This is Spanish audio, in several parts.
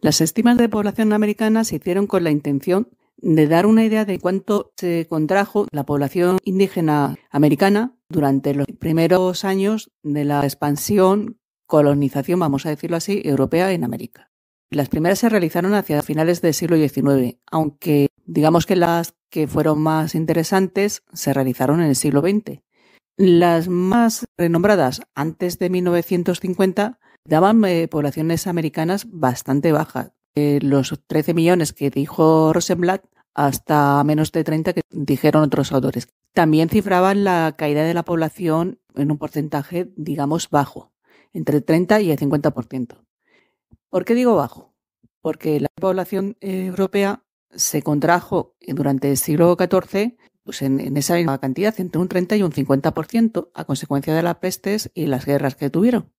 Las estimas de población americana se hicieron con la intención de dar una idea de cuánto se contrajo la población indígena americana durante los primeros años de la expansión, colonización, vamos a decirlo así, europea en América. Las primeras se realizaron hacia finales del siglo XIX, aunque digamos que las que fueron más interesantes se realizaron en el siglo XX. Las más renombradas antes de 1950 daban eh, poblaciones americanas bastante bajas. Eh, los 13 millones que dijo Rosenblatt hasta menos de 30 que dijeron otros autores. También cifraban la caída de la población en un porcentaje, digamos, bajo, entre el 30 y el 50%. ¿Por qué digo bajo? Porque la población eh, europea se contrajo durante el siglo XIV pues en, en, esa misma cantidad, entre un 30 y un 50%, a consecuencia de las pestes y las guerras que tuvieron.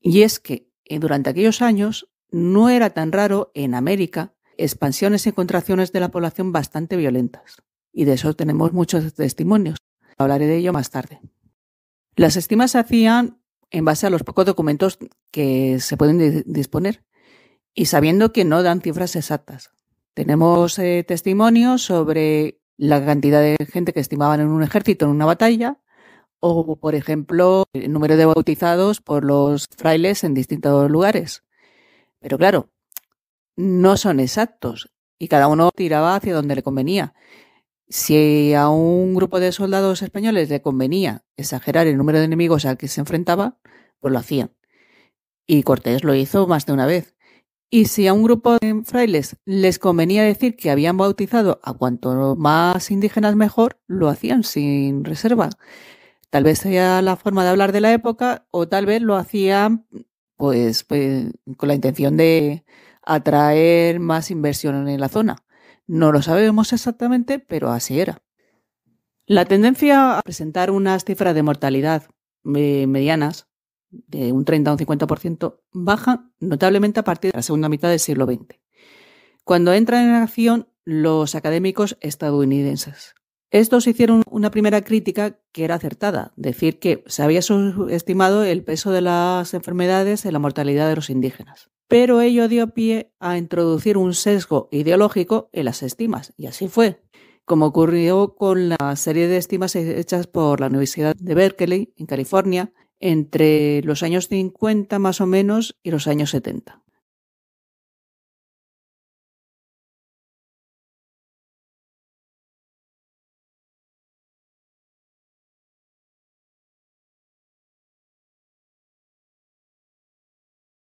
Y es que eh, durante aquellos años no era tan raro en América expansiones y contracciones de la población bastante violentas. Y de eso tenemos muchos testimonios. Hablaré de ello más tarde. Las estimas se hacían en base a los pocos documentos que se pueden disponer y sabiendo que no dan cifras exactas. Tenemos eh, testimonios sobre la cantidad de gente que estimaban en un ejército, en una batalla, o, por ejemplo, el número de bautizados por los frailes en distintos lugares. Pero claro, no son exactos y cada uno tiraba hacia donde le convenía. Si a un grupo de soldados españoles le convenía exagerar el número de enemigos al que se enfrentaba, pues lo hacían. Y Cortés lo hizo más de una vez. Y si a un grupo de frailes les convenía decir que habían bautizado a cuanto más indígenas mejor, lo hacían sin reserva. Tal vez sea la forma de hablar de la época o tal vez lo hacían pues, pues, con la intención de atraer más inversión en la zona. No lo sabemos exactamente, pero así era. La tendencia a presentar unas cifras de mortalidad eh, medianas de un 30 a un 50% baja notablemente a partir de la segunda mitad del siglo XX, cuando entran en acción los académicos estadounidenses. Estos hicieron una primera crítica que era acertada, decir que se había subestimado el peso de las enfermedades en la mortalidad de los indígenas. Pero ello dio pie a introducir un sesgo ideológico en las estimas, y así fue, como ocurrió con la serie de estimas hechas por la Universidad de Berkeley, en California, entre los años 50 más o menos y los años 70.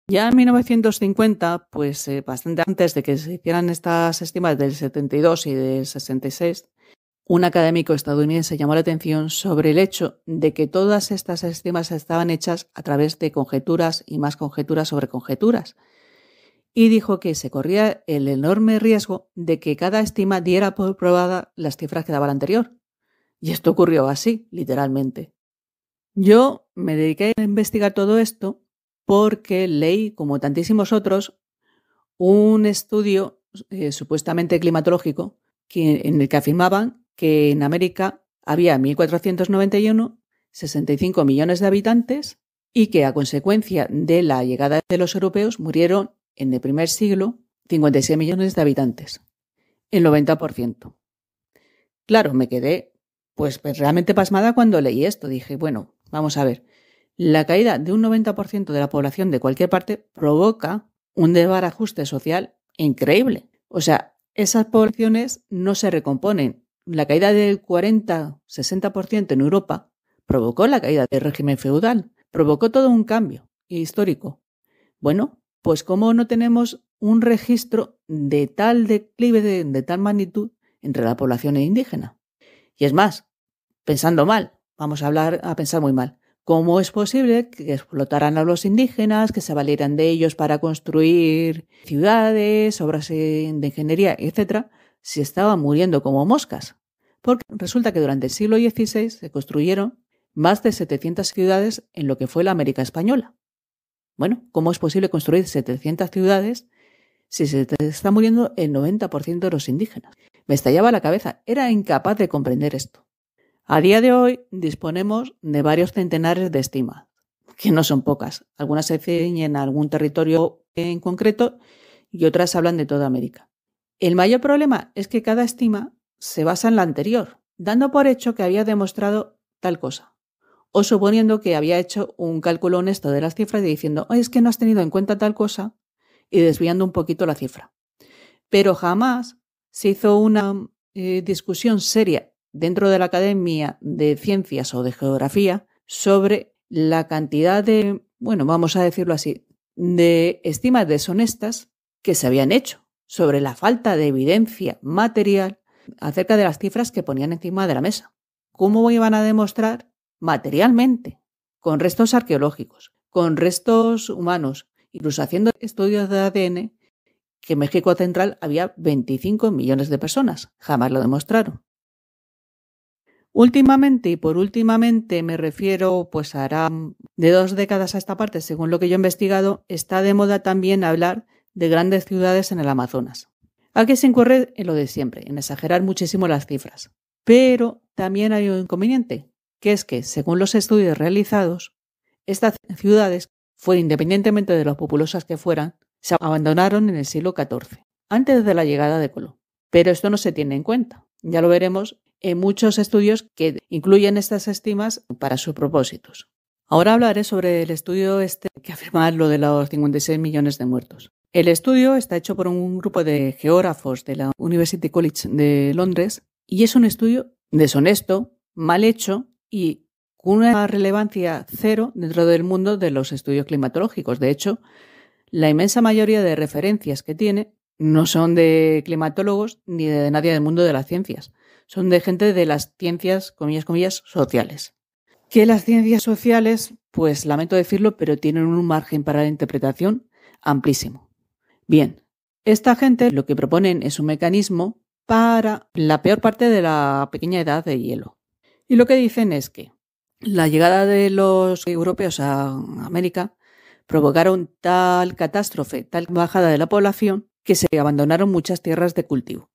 Ya en 1950, pues eh, bastante antes de que se hicieran estas estimas del 72 y del 66, un académico estadounidense llamó la atención sobre el hecho de que todas estas estimas estaban hechas a través de conjeturas y más conjeturas sobre conjeturas, y dijo que se corría el enorme riesgo de que cada estima diera por probada las cifras que daba la anterior. Y esto ocurrió así, literalmente. Yo me dediqué a investigar todo esto porque leí, como tantísimos otros, un estudio eh, supuestamente climatológico en el que afirmaban que en América había 1491, 65 millones de habitantes y que a consecuencia de la llegada de los europeos murieron en el primer siglo 56 millones de habitantes, el 90%. Claro, me quedé pues, pues realmente pasmada cuando leí esto. Dije, bueno, vamos a ver, la caída de un 90% de la población de cualquier parte provoca un desbarajuste social increíble. O sea, esas poblaciones no se recomponen. La caída del 40-60% en Europa provocó la caída del régimen feudal, provocó todo un cambio histórico. Bueno, pues como no tenemos un registro de tal declive, de, de, tal magnitud entre la población indígena. Y es más, pensando mal, vamos a hablar a pensar muy mal. ¿Cómo es posible que explotaran a los indígenas, que se valieran de ellos para construir ciudades, obras de ingeniería, etcétera, si estaban muriendo como moscas? Porque resulta que durante el siglo XVI se construyeron más de 700 ciudades en lo que fue la América Española. Bueno, ¿cómo es posible construir 700 ciudades si se está muriendo el 90% de los indígenas? Me estallaba la cabeza, era incapaz de comprender esto. A día de hoy disponemos de varios centenares de estimas, que no son pocas. Algunas se ciñen a algún territorio en concreto y otras hablan de toda América. El mayor problema es que cada estima se basa en la anterior, dando por hecho que había demostrado tal cosa, o suponiendo que había hecho un cálculo honesto de las cifras y diciendo, es que no has tenido en cuenta tal cosa, y desviando un poquito la cifra. Pero jamás se hizo una eh, discusión seria dentro de la Academia de Ciencias o de Geografía sobre la cantidad de, bueno, vamos a decirlo así, de estimas deshonestas que se habían hecho sobre la falta de evidencia material acerca de las cifras que ponían encima de la mesa. ¿Cómo iban a demostrar materialmente? Con restos arqueológicos, con restos humanos, incluso haciendo estudios de ADN, que en México Central había 25 millones de personas. Jamás lo demostraron. Últimamente, y por últimamente me refiero, pues hará de dos décadas a esta parte, según lo que yo he investigado, está de moda también hablar de grandes ciudades en el Amazonas. Aquí sin correr en lo de siempre, en exagerar muchísimo las cifras. Pero también hay un inconveniente, que es que, según los estudios realizados, estas ciudades, fue, independientemente de lo populosas que fueran, se abandonaron en el siglo XIV, antes de la llegada de Colón. Pero esto no se tiene en cuenta. Ya lo veremos en muchos estudios que incluyen estas estimas para sus propósitos. Ahora hablaré sobre el estudio este que afirma lo de los 56 millones de muertos. El estudio está hecho por un grupo de geógrafos de la University College de Londres y es un estudio deshonesto, mal hecho y con una relevancia cero dentro del mundo de los estudios climatológicos. De hecho, la inmensa mayoría de referencias que tiene no son de climatólogos ni de nadie del mundo de las ciencias son de gente de las ciencias, comillas, comillas, sociales. Que las ciencias sociales, pues lamento decirlo, pero tienen un margen para la interpretación amplísimo. Bien, esta gente lo que proponen es un mecanismo para la peor parte de la pequeña edad de hielo. Y lo que dicen es que la llegada de los europeos a América provocaron tal catástrofe, tal bajada de la población, que se abandonaron muchas tierras de cultivo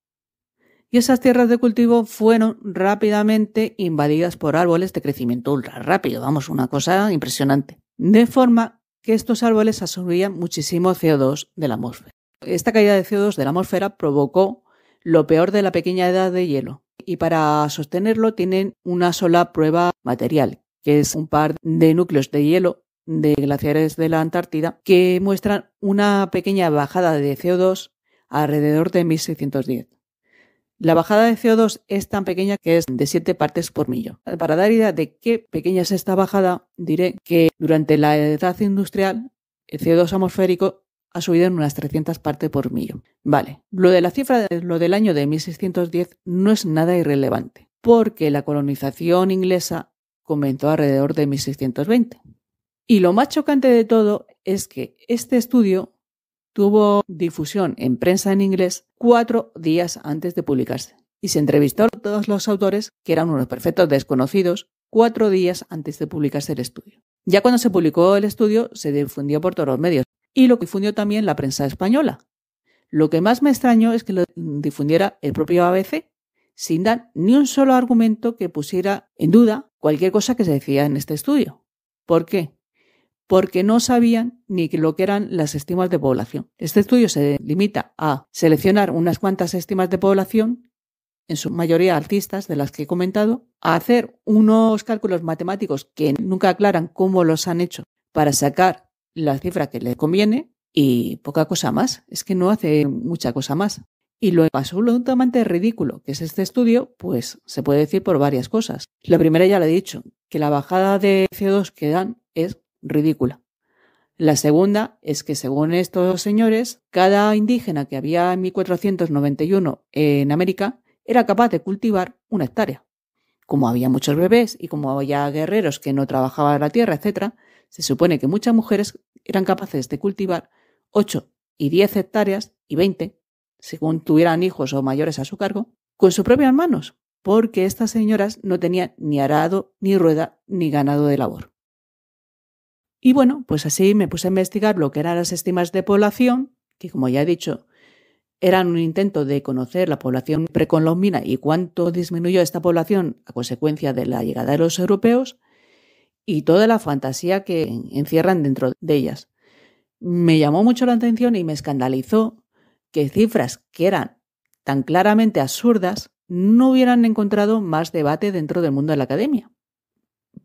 y esas tierras de cultivo fueron rápidamente invadidas por árboles de crecimiento ultra rápido, vamos, una cosa impresionante. De forma que estos árboles absorbían muchísimo CO2 de la atmósfera. Esta caída de CO2 de la atmósfera provocó lo peor de la pequeña edad de hielo, y para sostenerlo tienen una sola prueba material, que es un par de núcleos de hielo de glaciares de la Antártida que muestran una pequeña bajada de CO2 alrededor de 1610. La bajada de CO2 es tan pequeña que es de 7 partes por millón. Para dar idea de qué pequeña es esta bajada, diré que durante la edad industrial el CO2 atmosférico ha subido en unas 300 partes por millón. Vale, lo de la cifra de lo del año de 1610 no es nada irrelevante, porque la colonización inglesa comenzó alrededor de 1620. Y lo más chocante de todo es que este estudio tuvo difusión en prensa en inglés cuatro días antes de publicarse y se entrevistó a todos los autores, que eran unos perfectos desconocidos, cuatro días antes de publicarse el estudio. Ya cuando se publicó el estudio, se difundió por todos los medios y lo difundió también la prensa española. Lo que más me extrañó es que lo difundiera el propio ABC, sin dar ni un solo argumento que pusiera en duda cualquier cosa que se decía en este estudio. ¿Por qué? porque no sabían ni lo que eran las estimas de población. Este estudio se limita a seleccionar unas cuantas estimas de población, en su mayoría artistas, de las que he comentado, a hacer unos cálculos matemáticos que nunca aclaran cómo los han hecho para sacar la cifra que le conviene y poca cosa más. Es que no hace mucha cosa más. Y lo absolutamente ridículo que es este estudio, pues se puede decir por varias cosas. La primera ya la he dicho, que la bajada de CO2 que dan es ridícula. La segunda es que, según estos señores, cada indígena que había en 1491 en América era capaz de cultivar una hectárea. Como había muchos bebés y como había guerreros que no trabajaban la tierra, etc., se supone que muchas mujeres eran capaces de cultivar 8 y 10 hectáreas y 20, según tuvieran hijos o mayores a su cargo, con sus propias manos, porque estas señoras no tenían ni arado, ni rueda, ni ganado de labor. Y bueno, pues así me puse a investigar lo que eran las estimas de población, que como ya he dicho, eran un intento de conocer la población precolombina y cuánto disminuyó esta población a consecuencia de la llegada de los europeos y toda la fantasía que encierran dentro de ellas. Me llamó mucho la atención y me escandalizó que cifras que eran tan claramente absurdas no hubieran encontrado más debate dentro del mundo de la academia.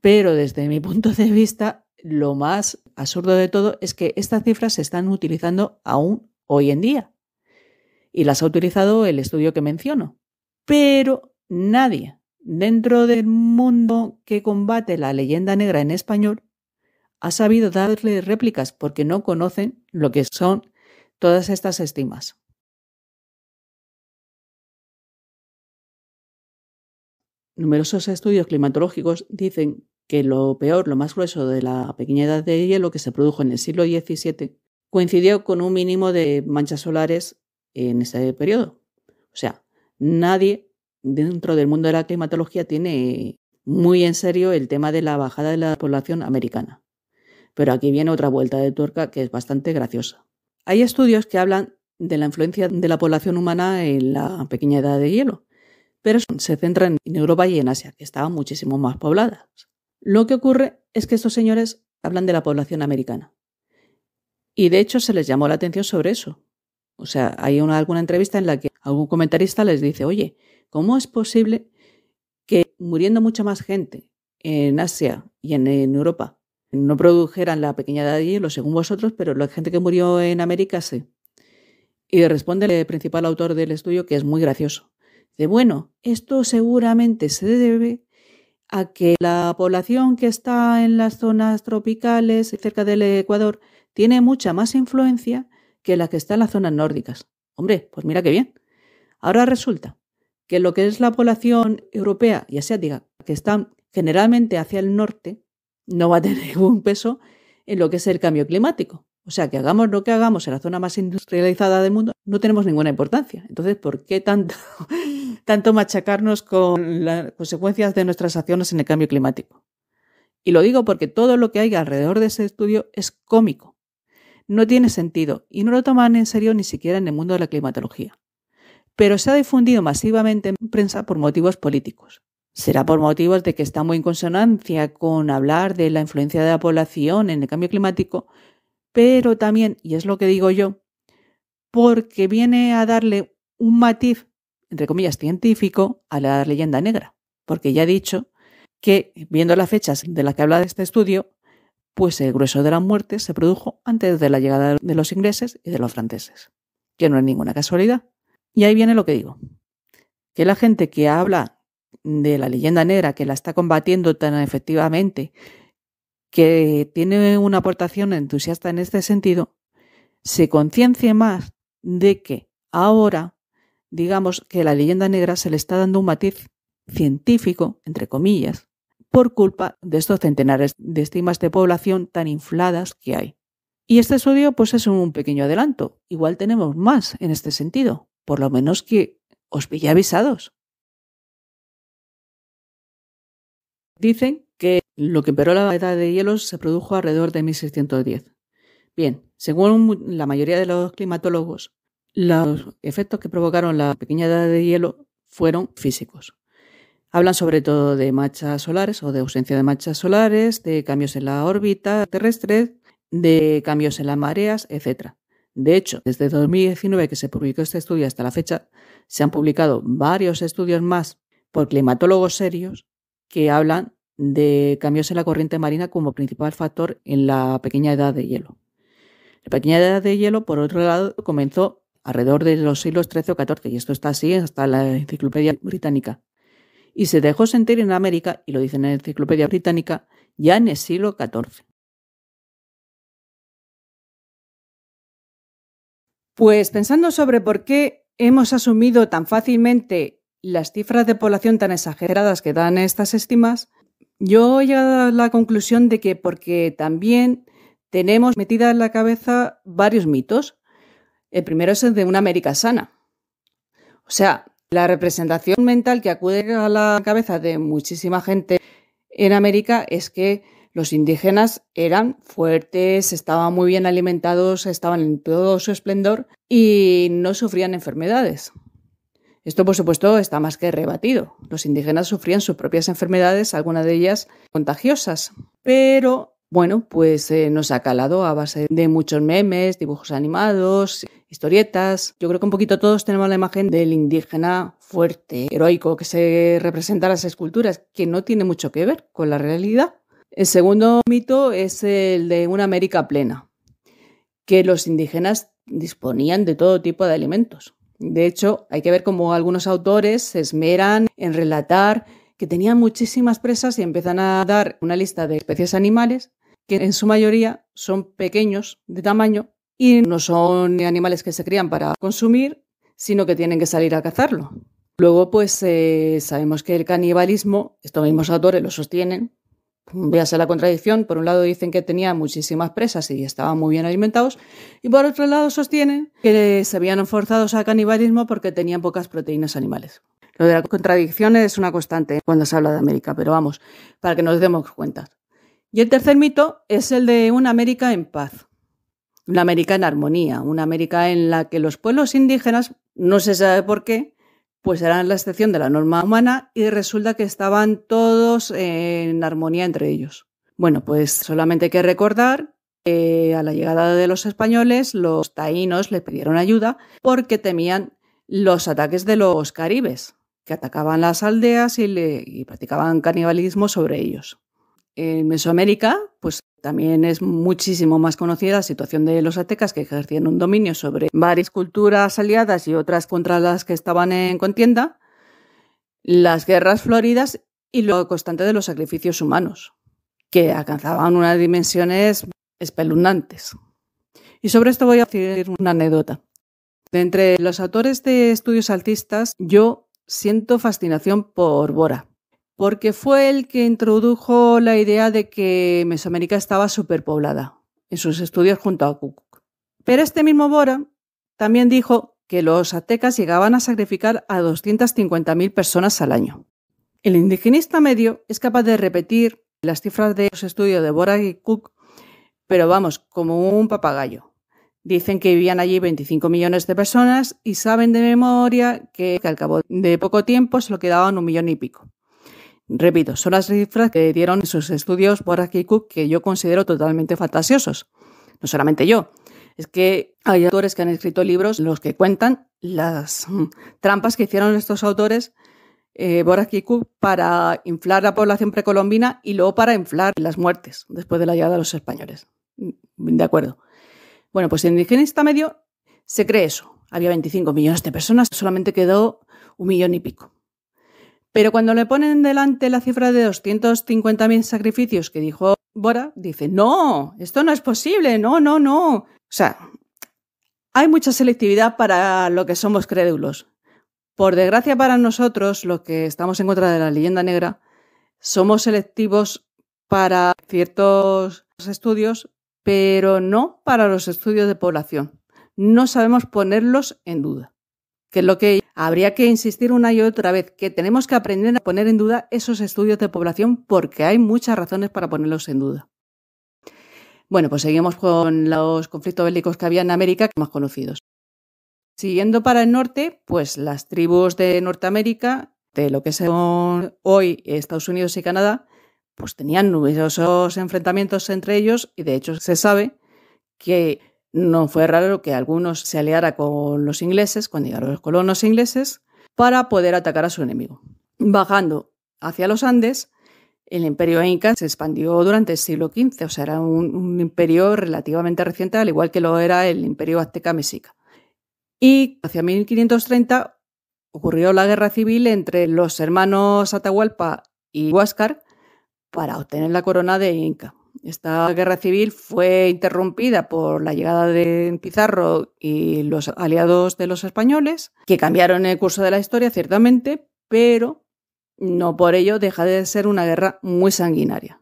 Pero desde mi punto de vista lo más absurdo de todo es que estas cifras se están utilizando aún hoy en día. Y las ha utilizado el estudio que menciono. Pero nadie dentro del mundo que combate la leyenda negra en español ha sabido darle réplicas porque no conocen lo que son todas estas estimas. Numerosos estudios climatológicos dicen que lo peor, lo más grueso de la pequeña edad de hielo que se produjo en el siglo XVII coincidió con un mínimo de manchas solares en ese periodo. O sea, nadie dentro del mundo de la climatología tiene muy en serio el tema de la bajada de la población americana. Pero aquí viene otra vuelta de tuerca que es bastante graciosa. Hay estudios que hablan de la influencia de la población humana en la pequeña edad de hielo, pero se centran en Europa y en Asia, que estaban muchísimo más pobladas. Lo que ocurre es que estos señores hablan de la población americana. Y de hecho se les llamó la atención sobre eso. O sea, hay alguna entrevista en la que algún comentarista les dice, oye, ¿cómo es posible que muriendo mucha más gente en Asia y en, Europa no produjeran la pequeña edad de hielo según vosotros, pero la gente que murió en América sí? Y responde el principal autor del estudio que es muy gracioso. De bueno, esto seguramente se debe a que la población que está en las zonas tropicales y cerca del Ecuador tiene mucha más influencia que la que está en las zonas nórdicas. Hombre, pues mira qué bien. Ahora resulta que lo que es la población europea y asiática, que está generalmente hacia el norte, no va a tener ningún peso en lo que es el cambio climático. O sea, que hagamos lo que hagamos en la zona más industrializada del mundo, no tenemos ninguna importancia. Entonces, ¿por qué tanto tanto machacarnos con las consecuencias de nuestras acciones en el cambio climático. Y lo digo porque todo lo que hay alrededor de ese estudio es cómico. No tiene sentido y no lo toman en serio ni siquiera en el mundo de la climatología. Pero se ha difundido masivamente en prensa por motivos políticos. Será por motivos de que está muy en consonancia con hablar de la influencia de la población en el cambio climático, pero también, y es lo que digo yo, porque viene a darle un matiz entre comillas, científico a la leyenda negra, porque ya he dicho que, viendo las fechas de las que habla de este estudio, pues el grueso de la muerte se produjo antes de la llegada de los ingleses y de los franceses, que no es ninguna casualidad. Y ahí viene lo que digo, que la gente que habla de la leyenda negra, que la está combatiendo tan efectivamente, que tiene una aportación entusiasta en este sentido, se conciencie más de que ahora digamos que la leyenda negra se le está dando un matiz científico, entre comillas, por culpa de estos centenares de estimas de población tan infladas que hay. Y este estudio pues es un pequeño adelanto. Igual tenemos más en este sentido, por lo menos que os pille avisados. Dicen que lo que empeoró la edad de hielos se produjo alrededor de 1610. Bien, según la mayoría de los climatólogos, los efectos que provocaron la pequeña edad de hielo fueron físicos. Hablan sobre todo de manchas solares o de ausencia de manchas solares, de cambios en la órbita terrestre, de cambios en las mareas, etc. De hecho, desde 2019 que se publicó este estudio hasta la fecha, se han publicado varios estudios más por climatólogos serios que hablan de cambios en la corriente marina como principal factor en la pequeña edad de hielo. La pequeña edad de hielo, por otro lado, comenzó alrededor de los siglos XIII o XIV, y esto está así hasta la Enciclopedia Británica. Y se dejó sentir en América, y lo dicen en la Enciclopedia Británica, ya en el siglo XIV. Pues pensando sobre por qué hemos asumido tan fácilmente las cifras de población tan exageradas que dan estas estimas, yo he llegado a la conclusión de que porque también tenemos metida en la cabeza varios mitos, el primero es el de una América sana. O sea, la representación mental que acude a la cabeza de muchísima gente en América es que los indígenas eran fuertes, estaban muy bien alimentados, estaban en todo su esplendor y no sufrían enfermedades. Esto, por supuesto, está más que rebatido. Los indígenas sufrían sus propias enfermedades, algunas de ellas contagiosas. Pero, bueno, pues eh, nos ha calado a base de muchos memes, dibujos animados historietas. Yo creo que un poquito todos tenemos la imagen del indígena fuerte, heroico, que se representa en las esculturas, que no tiene mucho que ver con la realidad. El segundo mito es el de una América plena, que los indígenas disponían de todo tipo de alimentos. De hecho, hay que ver cómo algunos autores se esmeran en relatar que tenían muchísimas presas y empiezan a dar una lista de especies animales que en su mayoría son pequeños de tamaño y no son animales que se crían para consumir, sino que tienen que salir a cazarlo. Luego, pues eh, sabemos que el canibalismo, estos mismos autores lo sostienen, véase la contradicción, por un lado dicen que tenía muchísimas presas y estaban muy bien alimentados, y por otro lado sostienen que se habían forzado al canibalismo porque tenían pocas proteínas animales. Lo de la contradicción es una constante cuando se habla de América, pero vamos, para que nos demos cuenta. Y el tercer mito es el de una América en paz una América en armonía, una América en la que los pueblos indígenas, no se sabe por qué, pues eran la excepción de la norma humana y resulta que estaban todos eh, en armonía entre ellos. Bueno, pues solamente hay que recordar que a la llegada de los españoles los taínos le pidieron ayuda porque temían los ataques de los caribes, que atacaban las aldeas y, le, y practicaban canibalismo sobre ellos. En Mesoamérica, pues también es muchísimo más conocida la situación de los aztecas que ejercían un dominio sobre varias culturas aliadas y otras contra las que estaban en contienda, las guerras floridas y lo constante de los sacrificios humanos, que alcanzaban unas dimensiones espeluznantes. Y sobre esto voy a decir una anécdota. De entre los autores de estudios altistas, yo siento fascinación por Bora porque fue el que introdujo la idea de que Mesoamérica estaba superpoblada en sus estudios junto a Cook. Pero este mismo Bora también dijo que los aztecas llegaban a sacrificar a 250.000 personas al año. El indigenista medio es capaz de repetir las cifras de los estudios de Bora y Cook, pero vamos, como un papagayo. Dicen que vivían allí 25 millones de personas y saben de memoria que, que al cabo de poco tiempo se lo quedaban un millón y pico. Repito, son las cifras que dieron sus estudios Borak y que yo considero totalmente fantasiosos. No solamente yo. Es que hay autores que han escrito libros en los que cuentan las trampas que hicieron estos autores eh, y para inflar la población precolombina y luego para inflar las muertes después de la llegada de los españoles. Mm, de acuerdo. Bueno, pues en el indigenista medio se cree eso. Había 25 millones de personas, solamente quedó un millón y pico. Pero cuando le ponen delante la cifra de 250.000 sacrificios que dijo Bora, dice, no, esto no es posible, no, no, no. O sea, hay mucha selectividad para lo que somos crédulos. Por desgracia para nosotros, los que estamos en contra de la leyenda negra, somos selectivos para ciertos estudios, pero no para los estudios de población. No sabemos ponerlos en duda, que es lo que habría que insistir una y otra vez que tenemos que aprender a poner en duda esos estudios de población porque hay muchas razones para ponerlos en duda. Bueno, pues seguimos con los conflictos bélicos que había en América más conocidos. Siguiendo para el norte, pues las tribus de Norteamérica, de lo que son hoy Estados Unidos y Canadá, pues tenían numerosos enfrentamientos entre ellos y de hecho se sabe que no fue raro que algunos se aliara con los ingleses, cuando llegaron los colonos ingleses, para poder atacar a su enemigo. Bajando hacia los Andes, el imperio inca se expandió durante el siglo XV, o sea, era un, un imperio relativamente reciente, al igual que lo era el imperio azteca-mexica. Y hacia 1530 ocurrió la guerra civil entre los hermanos Atahualpa y Huáscar para obtener la corona de Inca. Esta guerra civil fue interrumpida por la llegada de Pizarro y los aliados de los españoles, que cambiaron el curso de la historia, ciertamente, pero no por ello deja de ser una guerra muy sanguinaria.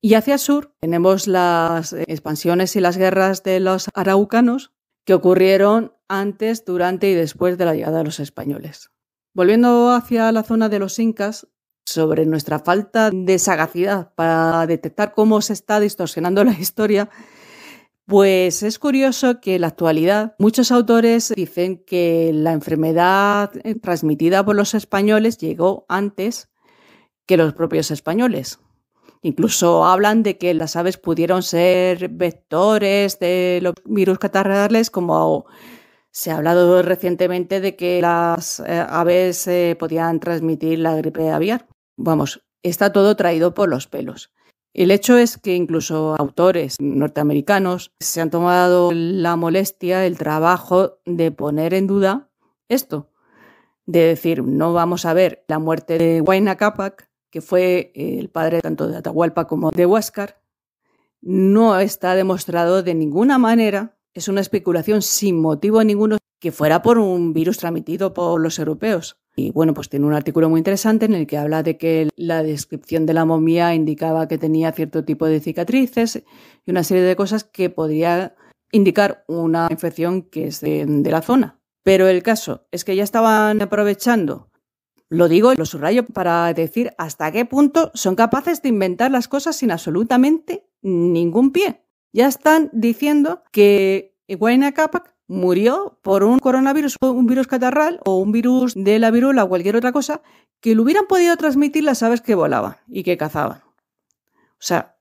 Y hacia el sur tenemos las expansiones y las guerras de los araucanos que ocurrieron antes, durante y después de la llegada de los españoles. Volviendo hacia la zona de los incas, sobre nuestra falta de sagacidad para detectar cómo se está distorsionando la historia, pues es curioso que en la actualidad muchos autores dicen que la enfermedad transmitida por los españoles llegó antes que los propios españoles. Incluso hablan de que las aves pudieron ser vectores de los virus catarrales, como se ha hablado recientemente de que las eh, aves eh, podían transmitir la gripe aviar. Vamos, está todo traído por los pelos. El hecho es que incluso autores norteamericanos se han tomado la molestia, el trabajo de poner en duda esto, de decir, no vamos a ver la muerte de Huayna Capac, que fue el padre tanto de Atahualpa como de Huáscar, no está demostrado de ninguna manera, es una especulación sin motivo ninguno, que fuera por un virus transmitido por los europeos. Y bueno, pues tiene un artículo muy interesante en el que habla de que la descripción de la momia indicaba que tenía cierto tipo de cicatrices y una serie de cosas que podría indicar una infección que es de, la zona. Pero el caso es que ya estaban aprovechando, lo digo, lo subrayo para decir hasta qué punto son capaces de inventar las cosas sin absolutamente ningún pie. Ya están diciendo que en Capac murió por un coronavirus, un virus catarral o un virus de la viruela o cualquier otra cosa que lo hubieran podido transmitir las aves que volaban y que cazaban. O sea,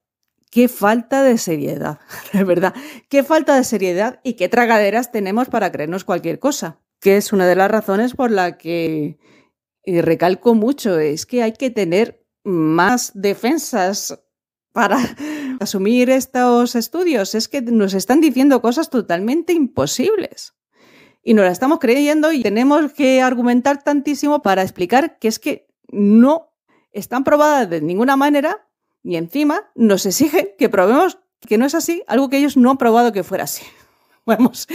qué falta de seriedad, de verdad, qué falta de seriedad y qué tragaderas tenemos para creernos cualquier cosa, que es una de las razones por la que y recalco mucho, es que hay que tener más defensas para, asumir estos estudios es que nos están diciendo cosas totalmente imposibles. Y nos la estamos creyendo y tenemos que argumentar tantísimo para explicar que es que no están probadas de ninguna manera y encima nos exigen que probemos que no es así, algo que ellos no han probado que fuera así. Vamos,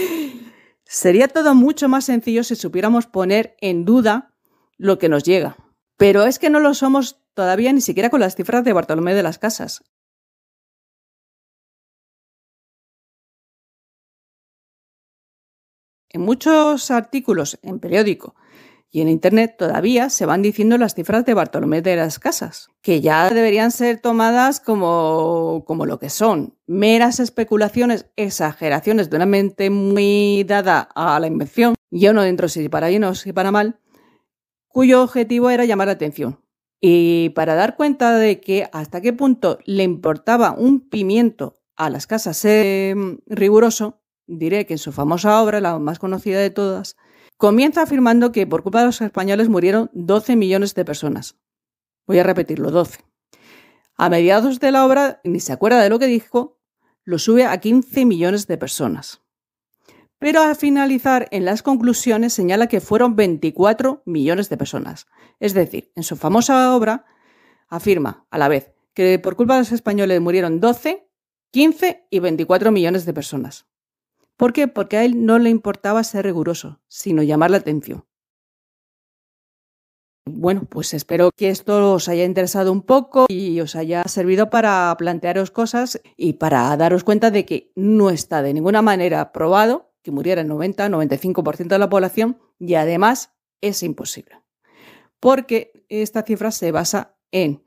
sería todo mucho más sencillo si supiéramos poner en duda lo que nos llega. Pero es que no lo somos todavía ni siquiera con las cifras de Bartolomé de las Casas. En muchos artículos en periódico y en Internet todavía se van diciendo las cifras de Bartolomé de las Casas, que ya deberían ser tomadas como, como lo que son, meras especulaciones, exageraciones de una mente muy dada a la invención, yo no dentro si para bien o si para mal, cuyo objetivo era llamar la atención. Y para dar cuenta de que hasta qué punto le importaba un pimiento a las casas ser mm, riguroso, diré que en su famosa obra, la más conocida de todas, comienza afirmando que por culpa de los españoles murieron 12 millones de personas. Voy a repetirlo, 12. A mediados de la obra, ni se acuerda de lo que dijo, lo sube a 15 millones de personas. Pero al finalizar, en las conclusiones señala que fueron 24 millones de personas. Es decir, en su famosa obra afirma a la vez que por culpa de los españoles murieron 12, 15 y 24 millones de personas. ¿Por qué? Porque a él no le importaba ser riguroso, sino llamar la atención. Bueno, pues espero que esto os haya interesado un poco y os haya servido para plantearos cosas y para daros cuenta de que no está de ninguna manera probado que muriera el 90-95% de la población y además es imposible. Porque esta cifra se basa en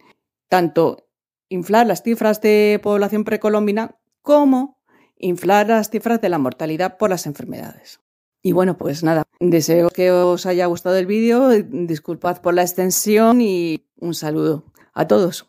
tanto inflar las cifras de población precolombina como inflar las cifras de la mortalidad por las enfermedades. Y bueno, pues nada, deseo que os haya gustado el vídeo, disculpad por la extensión y un saludo a todos.